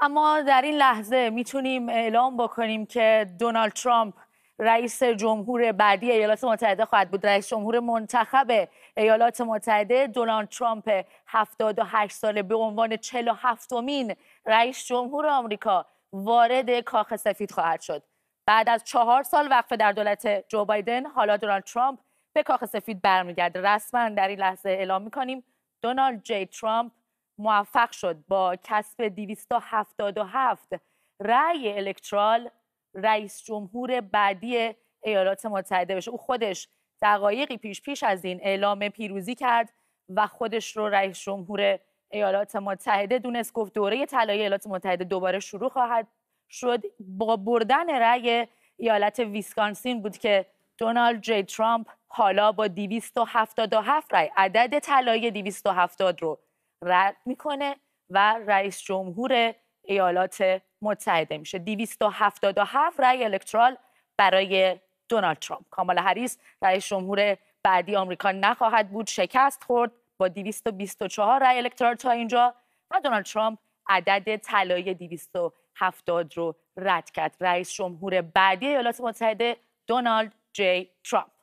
اما در این لحظه میتونیم اعلام بکنیم که دونالد ترامپ رئیس جمهور بعدی ایالات متحده خواهد بود رئیس جمهور منتخب ایالات متحده دونالد ترامپ 78 ساله به عنوان 47 مین رئیس جمهور آمریکا وارد کاخ سفید خواهد شد بعد از چهار سال وقف در دولت جو بایدن حالا دونالد ترامپ به کاخ سفید برمیگرده رسما در این لحظه اعلام میکنیم دونالد جی ترامپ موفق شد با کسب 277 رأی الکترال رئیس جمهور بعدی ایالات متحده بشه او خودش دقایقی پیش پیش از این اعلام پیروزی کرد و خودش رو رئیس جمهور ایالات متحده دونست گفت دوره طلایی ایالات متحده دوباره شروع خواهد شد با بردن رأی ایالت ویسکانسین بود که دونالد جی ترامپ حالا با 277 رأی عدد طلایی 270 رو رد میکنه و رئیس جمهور ایالات متحده میشه 277 رأی الکترال برای دونالد ترامپ کامالا هریس رئیس جمهور بعدی آمریکا نخواهد بود شکست خورد با 224 رای الکترال تا اینجا و دونالد ترامپ عدد طلای 270 رو رد کرد رئیس جمهور بعدی ایالات متحده دونالد جی ترامپ